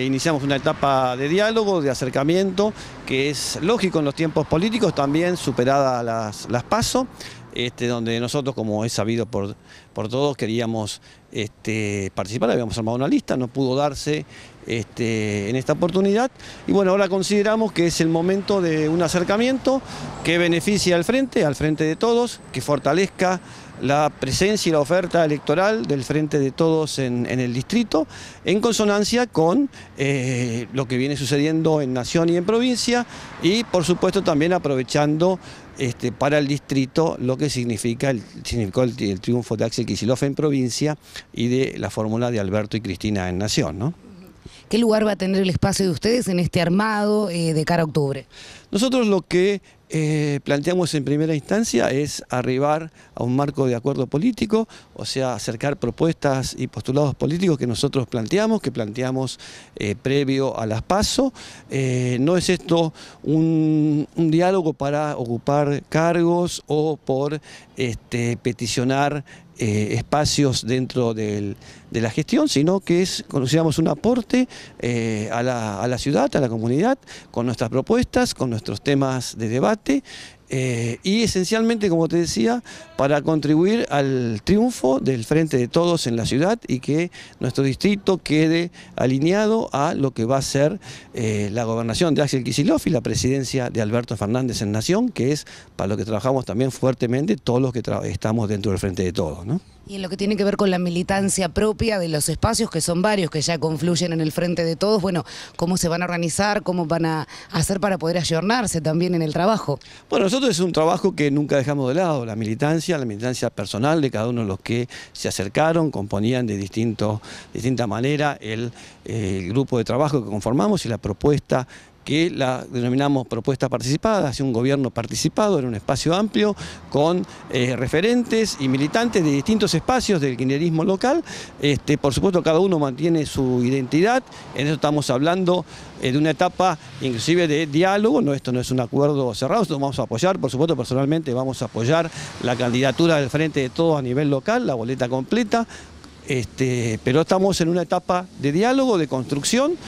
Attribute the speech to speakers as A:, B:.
A: E iniciamos una etapa de diálogo, de acercamiento, que es lógico en los tiempos políticos, también superada las, las PASO. Este, donde nosotros, como es sabido por, por todos, queríamos este, participar, habíamos armado una lista, no pudo darse este, en esta oportunidad. Y bueno, ahora consideramos que es el momento de un acercamiento que beneficie al frente, al frente de todos, que fortalezca la presencia y la oferta electoral del frente de todos en, el distrito, en consonancia con eh, lo que viene sucediendo en Nación y en provincia, y por supuesto también aprovechando este, para el distrito, lo que significa el, significó el, triunfo de Axel Kicillof en provincia y de la fórmula de Alberto y Cristina en Nación. ¿no?
B: ¿Qué lugar va a tener el espacio de ustedes en este armado eh, de cara a octubre? Nosotros lo que
A: eh, planteamos en primera instancia es arribar a un marco de acuerdo político, o sea, acercar propuestas y postulados políticos que nosotros planteamos, que planteamos eh, previo a las PASO. Eh, no es esto un, diálogo para ocupar cargos o por este, peticionar eh, espacios dentro de la gestión, sino que es, consideramos, un aporte eh, a, la, ciudad, a la comunidad, con nuestras propuestas, con nuestros temas de debate eh, y esencialmente, como te decía, para contribuir al triunfo del Frente de Todos en la ciudad y que nuestro distrito quede alineado a lo que va a ser eh, la gobernación de Axel Kicillof y la presidencia de Alberto Fernández en Nación, que es para lo que trabajamos también fuertemente todos los que estamos dentro del Frente de Todos. ¿no?
B: Y en lo que tiene que ver con la militancia propia de los espacios, que son varios que ya confluyen en el frente de todos, bueno, ¿cómo se van a organizar? ¿Cómo van a hacer para poder ayornarse también en el trabajo? Bueno, nosotros
A: es un trabajo que nunca dejamos de lado, la militancia, la militancia personal de cada uno de los que se acercaron, componían de distinto, distinta manera el eh, grupo de trabajo que conformamos y la propuesta que la denominamos propuesta participada, hacia un gobierno participado en un espacio amplio con eh, referentes y militantes de distintos espacios del kirchnerismo local. Este, por supuesto, cada uno mantiene su identidad, en eso estamos hablando eh, de una etapa inclusive de diálogo, no, esto no es un acuerdo cerrado, lo vamos a apoyar, por supuesto, personalmente vamos a apoyar la candidatura del Frente de Todos a nivel local, la boleta completa, este, pero estamos en una etapa de diálogo, de construcción.